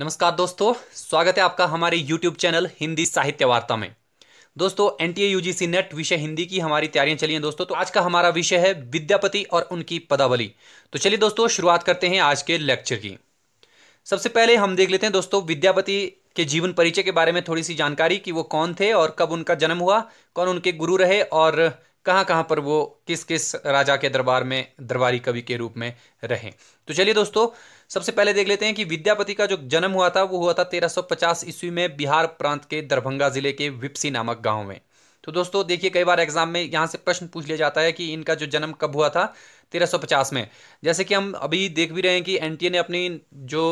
नमस्कार दोस्तों स्वागत है आपका हमारे यूट्यूब चैनल हिंदी साहित्य वार्ता में दोस्तों एन टी ए नेट विषय हिंदी की हमारी तैयारियां चली हैं दोस्तों तो आज का हमारा विषय है विद्यापति और उनकी पदावली तो चलिए दोस्तों शुरुआत करते हैं आज के लेक्चर की सबसे पहले हम देख लेते हैं दोस्तों विद्यापति के जीवन परिचय के बारे में थोड़ी सी जानकारी कि वो कौन थे और कब उनका जन्म हुआ कौन उनके गुरु रहे और कहाँ कहाँ पर वो किस किस राजा के दरबार में दरबारी कवि के रूप में रहें तो चलिए दोस्तों सबसे पहले देख लेते हैं कि विद्यापति का जो जन्म हुआ था वो हुआ था 1350 ईस्वी में बिहार प्रांत के दरभंगा जिले के विप्सी नामक गाँव में तो दोस्तों देखिए कई बार एग्जाम में यहाँ से प्रश्न पूछ लिया जाता है कि इनका जो जन्म कब हुआ था 1350 में जैसे कि हम अभी देख भी रहे हैं कि एन ने अपनी जो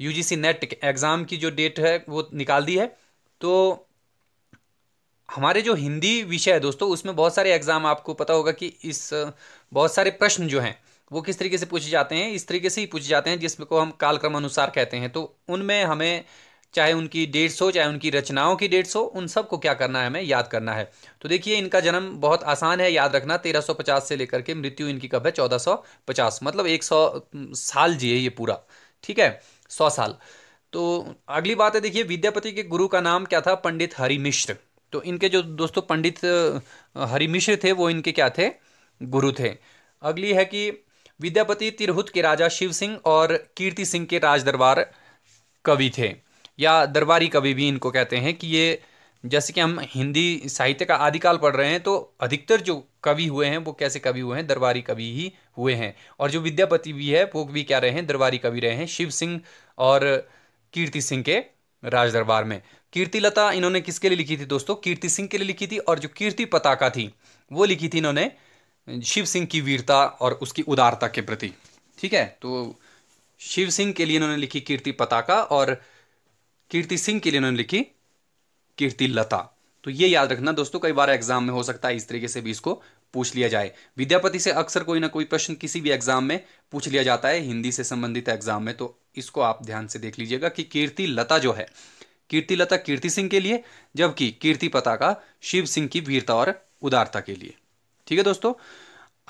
यू नेट एग्ज़ाम की जो डेट है वो निकाल दी है तो हमारे जो हिंदी विषय है दोस्तों उसमें बहुत सारे एग्ज़ाम आपको पता होगा कि इस बहुत सारे प्रश्न जो हैं वो किस तरीके से पूछे जाते हैं इस तरीके से ही पूछे जाते हैं को हम कालक्रम अनुसार कहते हैं तो उनमें हमें चाहे उनकी डेट्स हो चाहे उनकी रचनाओं की डेट्स हो उन सबको क्या करना है हमें याद करना है तो देखिए इनका जन्म बहुत आसान है याद रखना 1350 से लेकर के मृत्यु इनकी कब है 1450 मतलब 100 साल जिए ये पूरा ठीक है 100 साल तो अगली बात है देखिए विद्यापति के गुरु का नाम क्या था पंडित हरिमिश्र तो इनके जो दोस्तों पंडित हरि मिश्र थे वो इनके क्या थे गुरु थे अगली है कि विद्यापति तिरहुत के राजा शिव सिंह और कीर्ति सिंह के राज दरबार कवि थे या दरबारी कवि भी इनको कहते हैं कि ये जैसे कि हम हिंदी साहित्य का आदिकाल पढ़ रहे हैं तो अधिकतर जो कवि हुए हैं वो कैसे कवि हुए हैं दरबारी कवि ही हुए हैं और जो विद्यापति भी है वो भी क्या रहे हैं दरबारी कवि रहे हैं शिव सिंह और कीर्ति सिंह के राज दरबार में कीर्ति लता इन्होंने किसके लिए लिखी थी दोस्तों कीर्ति सिंह के लिए लिखी थी और जो कीर्ति पताका थी वो लिखी थी इन्होंने शिव सिंह की वीरता और उसकी उदारता के प्रति ठीक है तो शिव सिंह के लिए इन्होंने लिखी कीर्ति पताका और कीर्ति सिंह के लिए इन्होंने लिखी कीर्ति लता तो ये याद रखना दोस्तों कई बार एग्जाम में हो सकता है इस तरीके से भी इसको पूछ लिया जाए विद्यापति से अक्सर कोई ना कोई प्रश्न किसी भी एग्जाम में पूछ लिया जाता है हिंदी से संबंधित एग्जाम में तो इसको आप ध्यान से देख लीजिएगा कि कीर्ति लता जो है कीर्ति लता कीर्ति सिंह के लिए जबकि कीर्ति पता का शिव सिंह की वीरता और उदारता के लिए ठीक है दोस्तों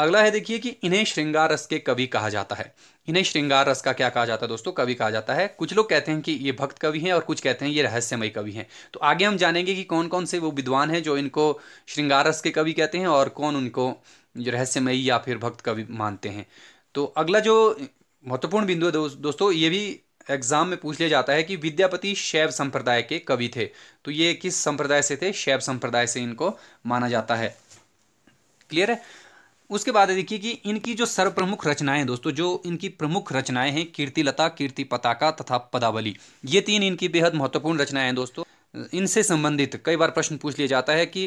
अगला है देखिए कि इन्हें श्रृंगार रस के कवि कहा जाता है इन्हें श्रृंगार रस का क्या कहा जाता है दोस्तों कवि कहा जाता है कुछ लोग कहते हैं कि ये भक्त कवि हैं और कुछ कहते हैं ये रहस्यमय कवि हैं तो आगे हम जानेंगे कि कौन कौन से वो विद्वान हैं जो इनको श्रृंगार रस के कवि कहते हैं और कौन उनको रहस्यमय या फिर भक्त कवि मानते हैं तो अगला जो महत्वपूर्ण बिंदु है दो, दोस्तों ये भी एग्जाम में पूछ लिया जाता है कि विद्यापति शैव संप्रदाय के कवि थे तो ये किस संप्रदाय से थे शैव संप्रदाय से इनको माना जाता है क्लियर है उसके बाद देखिए कि इनकी जो सर्वप्रमुख रचनाएं दोस्तों जो इनकी प्रमुख रचनाएं हैं कीर्ति लता कीर्ति पताका तथा पदावली ये तीन इनकी बेहद महत्वपूर्ण रचनाएं हैं दोस्तों इनसे संबंधित कई बार प्रश्न पूछ लिया जाता है कि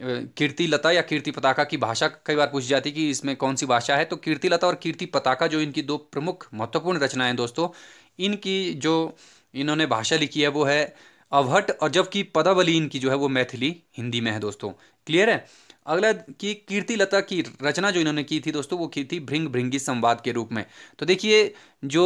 कीर्ति लता या कीर्ति पताका की भाषा कई बार पूछी जाती है कि इसमें कौन सी भाषा है तो कीर्ति लता और कीर्ति पताका जो इनकी दो प्रमुख महत्वपूर्ण रचनाएं दोस्तों इनकी जो इन्होंने भाषा लिखी है वो है अवहट और जबकि पदावली इनकी जो है वो मैथिली हिंदी में है दोस्तों क्लियर है अगला की कीर्ति लता की रचना जो इन्होंने की थी दोस्तों वो की थी भृंग भृंगी संवाद के रूप में तो देखिए जो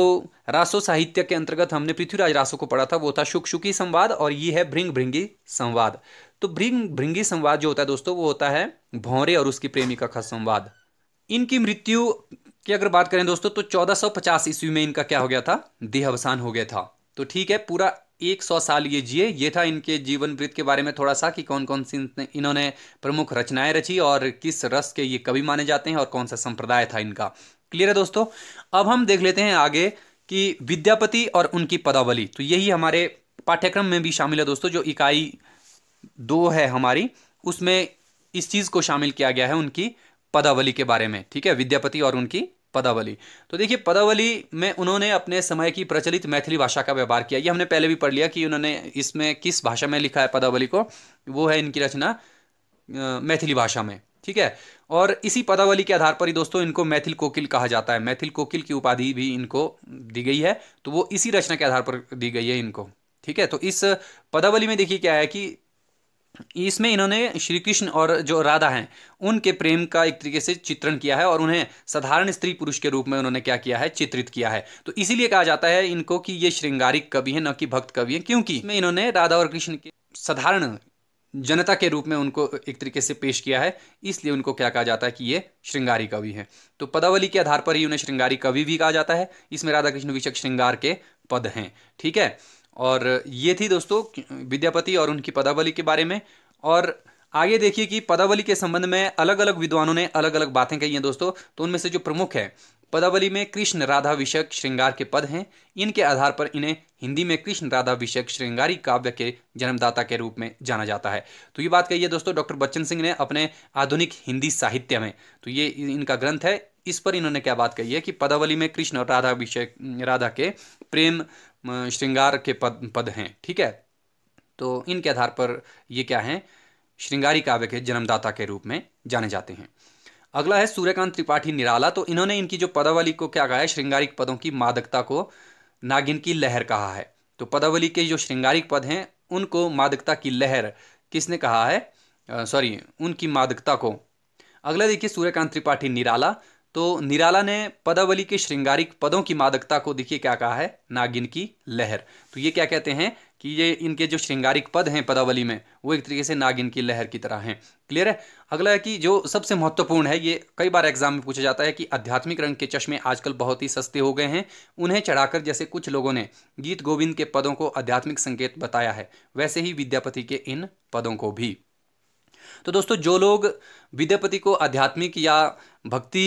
रासो साहित्य के अंतर्गत हमने पृथ्वीराज रासो को पढ़ा था वो था शुकी संवाद और ये है भृंग भृंगी संवाद तो भृंग भृंगी संवाद जो होता है दोस्तों वो होता है भौरे और उसकी प्रेमिका का संवाद इनकी मृत्यु की अगर बात करें दोस्तों तो चौदह ईस्वी में इनका क्या हो गया था देहावसान हो गया था तो ठीक है पूरा एक सौ साल ये जिए ये था इनके जीवन वृत्त के बारे में थोड़ा सा कि कौन कौन सी इन्होंने प्रमुख रचनाएं रची और किस रस के ये कवि माने जाते हैं और कौन सा संप्रदाय था इनका क्लियर है दोस्तों अब हम देख लेते हैं आगे कि विद्यापति और उनकी पदावली तो यही हमारे पाठ्यक्रम में भी शामिल है दोस्तों जो इकाई दो है हमारी उसमें इस चीज़ को शामिल किया गया है उनकी पदावली के बारे में ठीक है विद्यापति और उनकी पदावली तो देखिए पदावली में उन्होंने अपने समय की प्रचलित मैथिली भाषा का व्यवहार किया ये हमने पहले भी पढ़ लिया कि उन्होंने इसमें किस भाषा में लिखा है पदावली को वो है इनकी रचना मैथिली भाषा में ठीक है और इसी पदावली के आधार पर ही दोस्तों इनको मैथिल कोकिल कहा जाता है मैथिल कोकिल की उपाधि भी इनको दी गई है तो वो इसी रचना के आधार पर दी गई है इनको ठीक है तो इस पदावली में देखिए क्या है कि इसमें इन्होंने श्री कृष्ण और जो राधा हैं उनके प्रेम का एक तरीके से चित्रण किया है और उन्हें साधारण स्त्री पुरुष के रूप में उन्होंने क्या किया है चित्रित किया है तो इसीलिए कहा जाता है इनको कि ये श्रृंगारिक कवि हैं न कि भक्त कवि हैं क्योंकि इसमें इन्होंने राधा और कृष्ण के साधारण जनता के रूप में उनको एक तरीके से पेश किया है इसलिए उनको क्या कहा जाता है कि ये श्रृंगारी कवि हैं तो पदावली के आधार पर ही उन्हें श्रृंगारी कवि भी कहा जाता है इसमें राधा कृष्ण विषक श्रृंगार के पद हैं ठीक है और ये थी दोस्तों विद्यापति और उनकी पदावली के बारे में और आगे देखिए कि पदावली के संबंध में अलग अलग विद्वानों ने अलग अलग बातें कही हैं दोस्तों तो उनमें से जो प्रमुख है पदावली में कृष्ण राधा विषयक श्रृंगार के पद हैं इनके आधार पर इन्हें हिंदी में कृष्ण राधा विषयक श्रृंगारी काव्य के जन्मदाता के रूप में जाना जाता है तो ये बात कही है दोस्तों डॉक्टर बच्चन सिंह ने अपने आधुनिक हिंदी साहित्य में तो ये इनका ग्रंथ है इस पर इन्होंने क्या बात कही है कि पदावली में कृष्ण और राधा विषय राधा के प्रेम श्रृंगार के पद पद हैं ठीक है तो इनके आधार पर ये क्या है श्रृंगारी काव्य के जन्मदाता के रूप में जाने जाते हैं अगला है सूर्यकांत त्रिपाठी निराला तो इन्होंने इनकी जो पदावली को क्या कहा है श्रृंगारिक पदों की मादकता को नागिन की लहर कहा है तो पदावली के जो श्रृंगारिक पद हैं उनको मादकता की लहर किसने कहा है सॉरी उनकी मादकता को अगला देखिए सूर्यकांत त्रिपाठी निराला तो निराला ने पदावली के श्रृंगारिक पदों की मादकता को देखिए क्या कहा है नागिन की लहर तो ये क्या कहते हैं कि ये इनके जो श्रृंगारिक पद हैं पदावली में वो एक तरीके से नागिन की लहर की तरह हैं क्लियर है अगला है कि जो सबसे महत्वपूर्ण है ये कई बार एग्जाम में पूछा जाता है कि आध्यात्मिक रंग के चश्मे आजकल बहुत ही सस्ते हो गए हैं उन्हें चढ़ाकर जैसे कुछ लोगों ने गीत गोविंद के पदों को आध्यात्मिक संकेत बताया है वैसे ही विद्यापति के इन पदों को भी तो दोस्तों जो लोग विद्यापति को आध्यात्मिक या भक्ति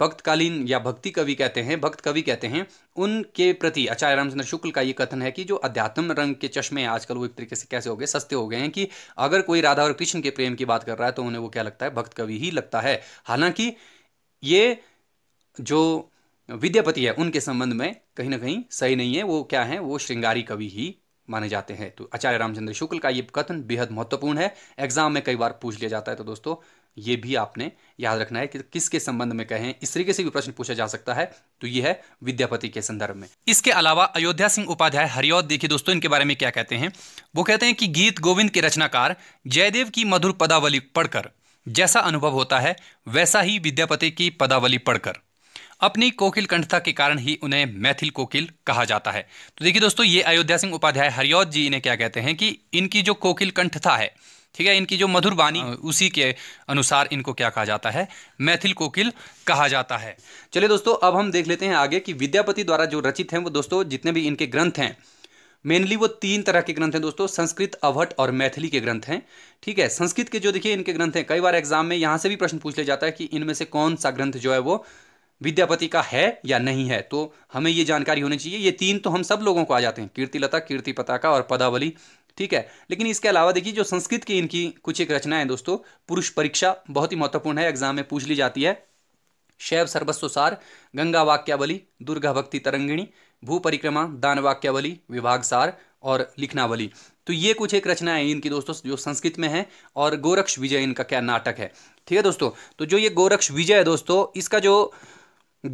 भक्तकालीन या भक्ति कवि कहते हैं भक्त कवि कहते हैं उनके प्रति आचार्य रामचंद्र शुक्ल का ये कथन है कि जो अध्यात्म रंग के चश्मे हैं आजकल वो एक तरीके से कैसे हो गए सस्ते हो गए हैं कि अगर कोई राधा और कृष्ण के प्रेम की बात कर रहा है तो उन्हें वो क्या लगता है भक्त कवि ही लगता है हालांकि ये जो विद्यापति है उनके संबंध में कहीं ना कहीं सही नहीं है वो क्या है वो श्रृंगारी कवि ही माने जाते हैं तो आचार्य रामचंद्र शुक्ल का ये कथन बेहद महत्वपूर्ण है एग्जाम में कई बार पूछ लिया जाता है तो दोस्तों ये भी आपने याद रखना है कि किसके संबंध में कहें इस तरीके से भी प्रश्न पूछा जा सकता है तो ये है विद्यापति के संदर्भ में इसके अलावा अयोध्या सिंह उपाध्याय हरियौद देखिए दोस्तों इनके बारे में क्या कहते हैं वो कहते हैं कि गीत गोविंद के रचनाकार जयदेव की मधुर पदावली पढ़कर जैसा अनुभव होता है वैसा ही विद्यापति की पदावली पढ़कर अपनी कोकिल कंठता के कारण ही उन्हें मैथिल कोकिल कहा जाता है तो देखिए दोस्तों ये अयोध्या सिंह उपाध्याय हरियौद जी इन्हें क्या कहते हैं कि इनकी जो कोकिल कंठता है ठीक है इनकी जो मधुर वाणी हाँ। उसी के अनुसार इनको क्या कहा जाता है मैथिल कोकिल कहा जाता है चलिए दोस्तों अब हम देख लेते हैं आगे कि विद्यापति द्वारा जो रचित हैं वो दोस्तों जितने भी इनके ग्रंथ हैं मेनली वो तीन तरह के ग्रंथ हैं दोस्तों संस्कृत अवहट और मैथिली के ग्रंथ हैं ठीक है संस्कृत के जो देखिए इनके ग्रंथ हैं कई बार एग्जाम में यहाँ से भी प्रश्न पूछ लिया जाता है कि इनमें से कौन सा ग्रंथ जो है वो विद्यापति का है या नहीं है तो हमें ये जानकारी होनी चाहिए ये तीन तो हम सब लोगों को आ जाते हैं कीर्तिलता कीर्ति पताका और पदावली ठीक है लेकिन इसके अलावा देखिए जो संस्कृत की इनकी कुछ एक रचना है दोस्तों पुरुष परीक्षा बहुत ही महत्वपूर्ण है एग्जाम में पूछ ली जाती है शैव सर्वस्वसार गंगा वाक्यावली दुर्गा भक्ति तरंगिणी भू परिक्रमा दान वाक्यावली विभाग सार और लिखनावली तो ये कुछ एक रचना है इनकी दोस्तों जो संस्कृत में है और गोरक्ष विजय इनका क्या नाटक है ठीक है दोस्तों तो जो ये गोरक्ष विजय है दोस्तों इसका जो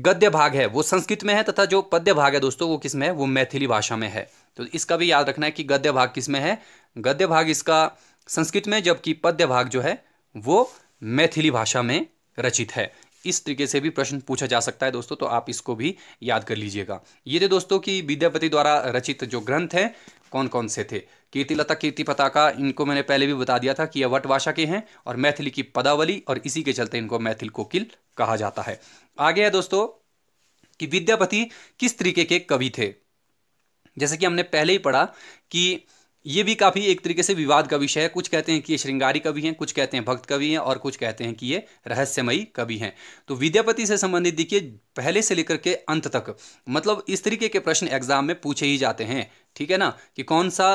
गद्य भाग है वो संस्कृत में है तथा जो पद्य भाग है दोस्तों वो किस में है वो मैथिली भाषा में है तो इसका भी याद रखना है कि गद्य भाग किस में है गद्य भाग इसका संस्कृत में जबकि पद्य भाग जो है वो मैथिली भाषा में रचित है इस तरीके से भी प्रश्न पूछा जा सकता है दोस्तों तो आप इसको भी याद कर लीजिएगा ये थे दोस्तों कि विद्यापति द्वारा रचित जो ग्रंथ हैं कौन कौन से थे कीर्तिलता कीर्ति पताका इनको मैंने पहले भी बता दिया था कि यह वट भाषा के हैं और मैथिली की पदावली और इसी के चलते इनको मैथिल कोकिल कहा जाता है आगे है दोस्तों कि विद्यापति किस तरीके के कवि थे जैसे कि हमने पहले ही पढ़ा कि ये भी काफ़ी एक तरीके से विवाद का विषय है कुछ कहते हैं कि ये श्रृंगारी कवि हैं कुछ कहते हैं भक्त कवि हैं और कुछ कहते हैं कि ये रहस्यमयी कवि हैं तो विद्यापति से संबंधित देखिए पहले से लेकर के अंत तक मतलब इस तरीके के प्रश्न एग्जाम में पूछे ही जाते हैं ठीक है ना कि कौन सा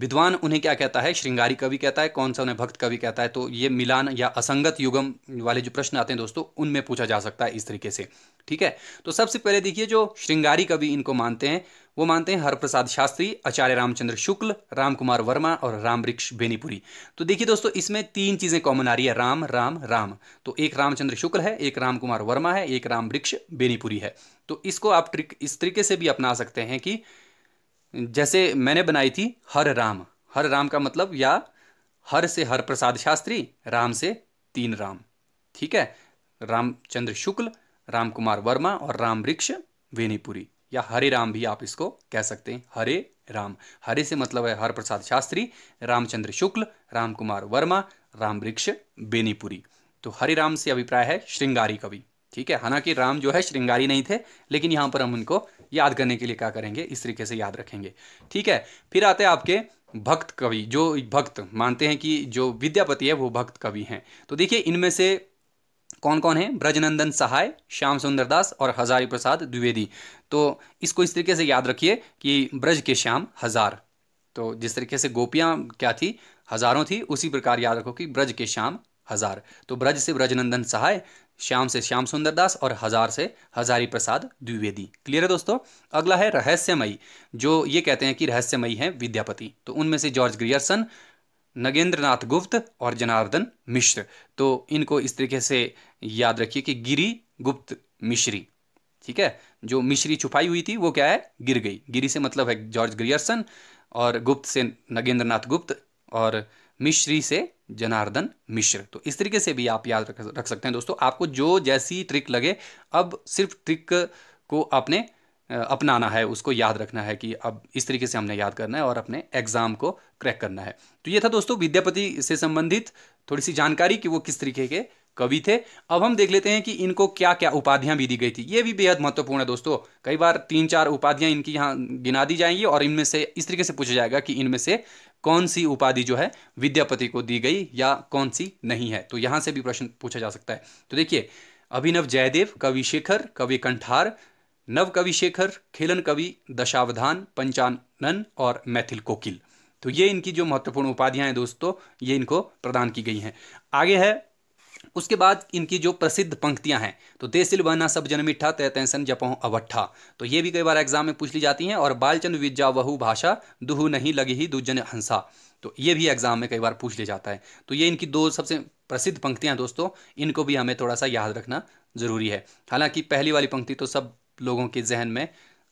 विद्वान उन्हें क्या कहता है श्रृंगारी कवि कहता है कौन सा उन्हें भक्त कवि कहता है तो ये मिलान या असंगत युगम वाले जो प्रश्न आते हैं दोस्तों उनमें पूछा जा सकता है इस तरीके से ठीक है तो सबसे पहले देखिए जो श्रृंगारी कवि इनको मानते हैं वो मानते हैं हरप्रसाद शास्त्री आचार्य रामचंद्र शुक्ल राम कुमार वर्मा और राम वृक्ष बेनीपुरी तो देखिए दोस्तों इसमें तीन चीज़ें कॉमन आ रही है राम राम राम तो एक रामचंद्र शुक्ल है एक राम कुमार वर्मा है एक राम वृक्ष बेनीपुरी है तो इसको आप ट्रिक इस तरीके से भी अपना सकते हैं कि जैसे मैंने बनाई थी हर राम हर राम का मतलब या हर से हर प्रसाद शास्त्री राम से तीन राम ठीक है रामचंद्र शुक्ल राम कुमार वर्मा और राम वृक्ष वेनीपुरी या हरे राम भी आप इसको कह सकते हैं हरे राम हरे से मतलब है हर प्रसाद शास्त्री रामचंद्र शुक्ल राम कुमार वर्मा राम वृक्ष बेनीपुरी तो हरे राम से अभिप्राय है श्रृंगारी कवि ठीक है हालांकि राम जो है श्रृंगारी नहीं थे लेकिन यहां पर हम उनको याद करने के लिए क्या करेंगे इस तरीके से याद रखेंगे ठीक है फिर आते हैं आपके भक्त कवि जो भक्त मानते हैं कि जो विद्यापति है वो भक्त कवि हैं तो देखिए इनमें से कौन कौन है ब्रजनंदन सहाय श्याम सुंदर दास और हजारी प्रसाद द्विवेदी तो इसको इस तरीके से याद रखिए कि ब्रज के श्याम हजार तो जिस तरीके से गोपियां क्या थी हजारों थी उसी प्रकार याद रखो कि ब्रज के श्याम हजार तो ब्रज से ब्रजनंदन सहाय श्याम से श्याम सुंदर दास और हजार से हजारी प्रसाद द्विवेदी क्लियर है दोस्तों अगला है रहस्यमयी जो ये कहते हैं कि रहस्यमयी है विद्यापति तो उनमें से जॉर्ज ग्रियर्सन नगेंद्र नाथ गुप्त और जनार्दन मिश्र तो इनको इस तरीके से याद रखिए कि गिरी गुप्त मिश्री ठीक है जो मिश्री छुपाई हुई थी वो क्या है गिर गई गिरी से मतलब है जॉर्ज ग्रियर्सन और गुप्त से नगेंद्र गुप्त और मिश्री से जनार्दन मिश्र तो इस तरीके से भी आप याद रख, रख सकते हैं दोस्तों आपको जो जैसी ट्रिक लगे अब सिर्फ ट्रिक को आपने अपनाना है उसको याद रखना है कि अब इस तरीके से हमने याद करना है और अपने एग्ज़ाम को क्रैक करना है तो ये था दोस्तों विद्यापति से संबंधित थोड़ी सी जानकारी कि वो किस तरीके के कवि थे अब हम देख लेते हैं कि इनको क्या क्या उपाधियां भी दी गई थी ये भी बेहद महत्वपूर्ण है दोस्तों कई बार तीन चार उपाधियां इनकी यहाँ गिना दी जाएंगी और इनमें से इस तरीके से पूछा जाएगा कि इनमें से कौन सी उपाधि जो है विद्यापति को दी गई या कौन सी नहीं है तो यहां से भी प्रश्न पूछा जा सकता है तो देखिए अभिनव जयदेव कवि शेखर कवि कंठार नव कवि शेखर खेलन कवि दशावधान पंचानन और मैथिल कोकिल तो ये इनकी जो महत्वपूर्ण उपाधियां हैं दोस्तों ये इनको प्रदान की गई हैं आगे है उसके बाद इनकी जो प्रसिद्ध पंक्तियां हैं तो देसिल बहना सब जन मिठा तय तैसन जपो अवट्ठा तो ये भी कई बार एग्जाम में पूछ ली जाती हैं और बालचंद विद्या वहु भाषा दुहु नहीं लगी ही दुजन हंसा तो ये भी एग्जाम में कई बार पूछ लिया जाता है तो ये इनकी दो सबसे प्रसिद्ध पंक्तियाँ दोस्तों इनको भी हमें थोड़ा सा याद रखना ज़रूरी है हालांकि पहली वाली पंक्ति तो सब लोगों के जहन में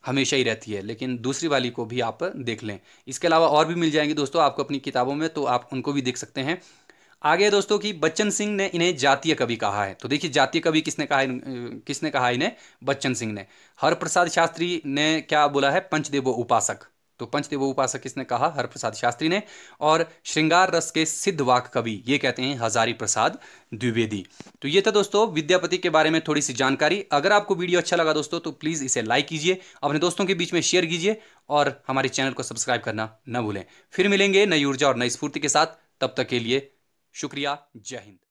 हमेशा ही रहती है लेकिन दूसरी वाली को भी आप देख लें इसके अलावा और भी मिल जाएंगी दोस्तों आपको अपनी किताबों में तो आप उनको भी देख सकते हैं आगे दोस्तों कि बच्चन सिंह ने इन्हें जातीय कवि कहा है तो देखिए जातीय कवि किसने कहा किसने कहा इन्हें बच्चन सिंह ने हरप्रसाद शास्त्री ने क्या बोला है पंचदेव उपासक तो पंचदेव उपासक किसने कहा हरप्रसाद शास्त्री ने और श्रृंगार रस के सिद्ध वाक कवि ये कहते हैं हजारी प्रसाद द्विवेदी तो ये था दोस्तों विद्यापति के बारे में थोड़ी सी जानकारी अगर आपको वीडियो अच्छा लगा दोस्तों तो प्लीज़ इसे लाइक कीजिए अपने दोस्तों के बीच में शेयर कीजिए और हमारे चैनल को सब्सक्राइब करना न भूलें फिर मिलेंगे नई ऊर्जा और नई स्फूर्ति के साथ तब तक के लिए शुक्रिया जय हिंद